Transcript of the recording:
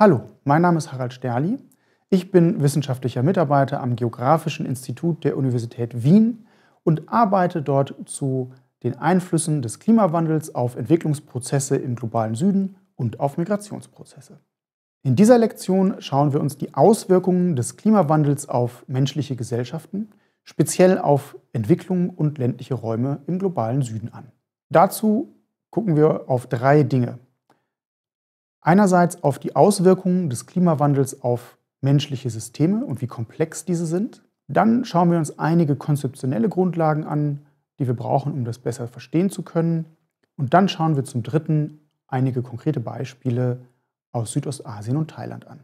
Hallo, mein Name ist Harald Sterli. Ich bin wissenschaftlicher Mitarbeiter am Geografischen Institut der Universität Wien und arbeite dort zu den Einflüssen des Klimawandels auf Entwicklungsprozesse im globalen Süden und auf Migrationsprozesse. In dieser Lektion schauen wir uns die Auswirkungen des Klimawandels auf menschliche Gesellschaften, speziell auf Entwicklung und ländliche Räume im globalen Süden an. Dazu gucken wir auf drei Dinge einerseits auf die Auswirkungen des Klimawandels auf menschliche Systeme und wie komplex diese sind. Dann schauen wir uns einige konzeptionelle Grundlagen an, die wir brauchen, um das besser verstehen zu können. Und dann schauen wir zum Dritten einige konkrete Beispiele aus Südostasien und Thailand an.